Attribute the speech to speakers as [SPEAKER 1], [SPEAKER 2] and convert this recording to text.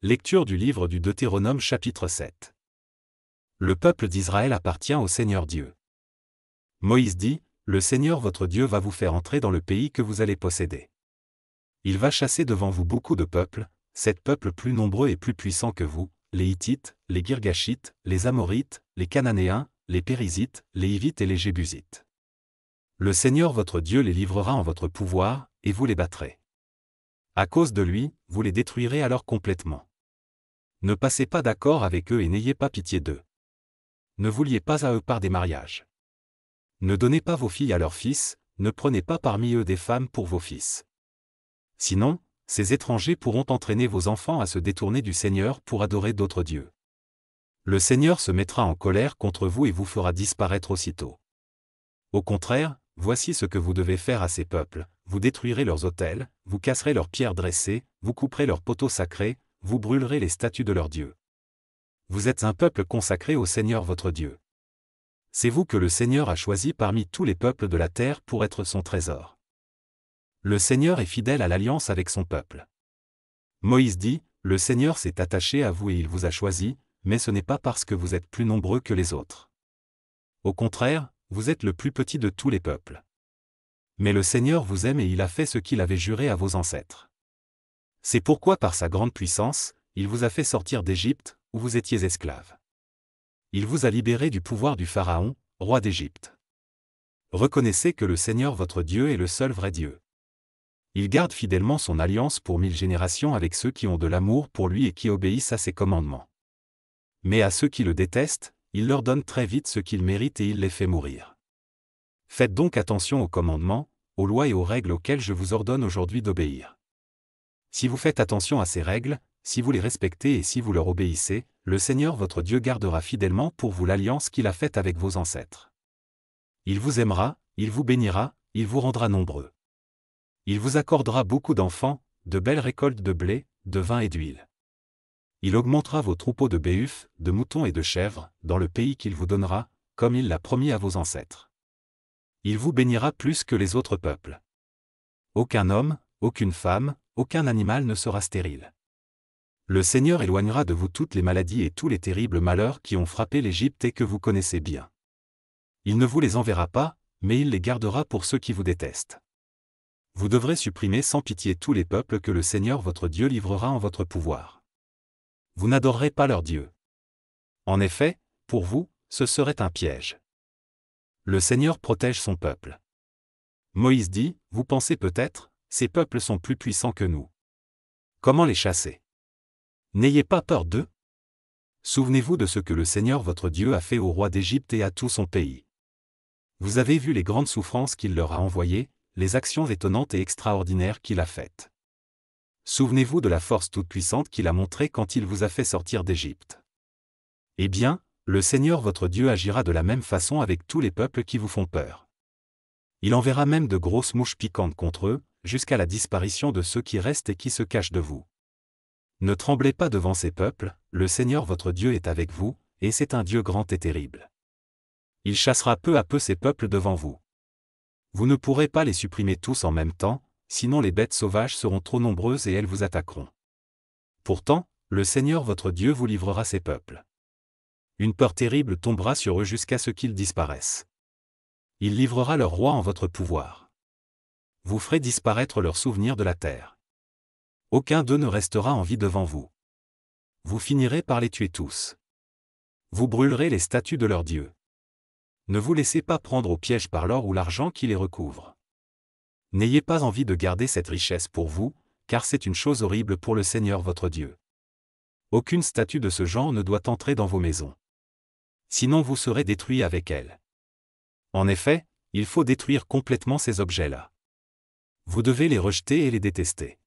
[SPEAKER 1] Lecture du livre du Deutéronome chapitre 7. Le peuple d'Israël appartient au Seigneur Dieu. Moïse dit, Le Seigneur votre Dieu va vous faire entrer dans le pays que vous allez posséder. Il va chasser devant vous beaucoup de peuples, sept peuples plus nombreux et plus puissants que vous, les Hittites, les Girgachites, les Amorites, les Cananéens, les Périsites, les Hivites et les Jébusites. Le Seigneur votre Dieu les livrera en votre pouvoir, et vous les battrez. À cause de lui, vous les détruirez alors complètement. Ne passez pas d'accord avec eux et n'ayez pas pitié d'eux. Ne vouliez pas à eux par des mariages. Ne donnez pas vos filles à leurs fils, ne prenez pas parmi eux des femmes pour vos fils. Sinon, ces étrangers pourront entraîner vos enfants à se détourner du Seigneur pour adorer d'autres dieux. Le Seigneur se mettra en colère contre vous et vous fera disparaître aussitôt. Au contraire, voici ce que vous devez faire à ces peuples, vous détruirez leurs autels, vous casserez leurs pierres dressées, vous couperez leurs poteaux sacrés, vous brûlerez les statues de leurs dieux. Vous êtes un peuple consacré au Seigneur votre Dieu. C'est vous que le Seigneur a choisi parmi tous les peuples de la terre pour être son trésor. Le Seigneur est fidèle à l'alliance avec son peuple. Moïse dit, Le Seigneur s'est attaché à vous et il vous a choisi, mais ce n'est pas parce que vous êtes plus nombreux que les autres. Au contraire, vous êtes le plus petit de tous les peuples. Mais le Seigneur vous aime et il a fait ce qu'il avait juré à vos ancêtres. C'est pourquoi par sa grande puissance, il vous a fait sortir d'Égypte, où vous étiez esclaves. Il vous a libéré du pouvoir du Pharaon, roi d'Égypte. Reconnaissez que le Seigneur votre Dieu est le seul vrai Dieu. Il garde fidèlement son alliance pour mille générations avec ceux qui ont de l'amour pour lui et qui obéissent à ses commandements. Mais à ceux qui le détestent, il leur donne très vite ce qu'ils méritent et il les fait mourir. Faites donc attention aux commandements, aux lois et aux règles auxquelles je vous ordonne aujourd'hui d'obéir. Si vous faites attention à ces règles, si vous les respectez et si vous leur obéissez, le Seigneur votre Dieu gardera fidèlement pour vous l'alliance qu'il a faite avec vos ancêtres. Il vous aimera, il vous bénira, il vous rendra nombreux. Il vous accordera beaucoup d'enfants, de belles récoltes de blé, de vin et d'huile. Il augmentera vos troupeaux de béufs, de moutons et de chèvres, dans le pays qu'il vous donnera, comme il l'a promis à vos ancêtres. Il vous bénira plus que les autres peuples. Aucun homme, aucune femme, aucun animal ne sera stérile. Le Seigneur éloignera de vous toutes les maladies et tous les terribles malheurs qui ont frappé l'Égypte et que vous connaissez bien. Il ne vous les enverra pas, mais il les gardera pour ceux qui vous détestent. Vous devrez supprimer sans pitié tous les peuples que le Seigneur votre Dieu livrera en votre pouvoir. Vous n'adorerez pas leur Dieu. En effet, pour vous, ce serait un piège. Le Seigneur protège son peuple. Moïse dit, Vous pensez peut-être, ces peuples sont plus puissants que nous. Comment les chasser N'ayez pas peur d'eux. Souvenez-vous de ce que le Seigneur votre Dieu a fait au roi d'Égypte et à tout son pays. Vous avez vu les grandes souffrances qu'il leur a envoyées, les actions étonnantes et extraordinaires qu'il a faites. Souvenez-vous de la force toute-puissante qu'il a montrée quand il vous a fait sortir d'Égypte. Eh bien, le Seigneur votre Dieu agira de la même façon avec tous les peuples qui vous font peur. Il enverra même de grosses mouches piquantes contre eux, jusqu'à la disparition de ceux qui restent et qui se cachent de vous. Ne tremblez pas devant ces peuples, le Seigneur votre Dieu est avec vous, et c'est un Dieu grand et terrible. Il chassera peu à peu ces peuples devant vous. Vous ne pourrez pas les supprimer tous en même temps, sinon les bêtes sauvages seront trop nombreuses et elles vous attaqueront. Pourtant, le Seigneur votre Dieu vous livrera ces peuples. Une peur terrible tombera sur eux jusqu'à ce qu'ils disparaissent. Il livrera leur roi en votre pouvoir vous ferez disparaître leurs souvenirs de la terre. Aucun d'eux ne restera en vie devant vous. Vous finirez par les tuer tous. Vous brûlerez les statues de leurs dieux. Ne vous laissez pas prendre au piège par l'or ou l'argent qui les recouvre. N'ayez pas envie de garder cette richesse pour vous, car c'est une chose horrible pour le Seigneur votre Dieu. Aucune statue de ce genre ne doit entrer dans vos maisons. Sinon vous serez détruits avec elle. En effet, il faut détruire complètement ces objets-là. Vous devez les rejeter et les détester.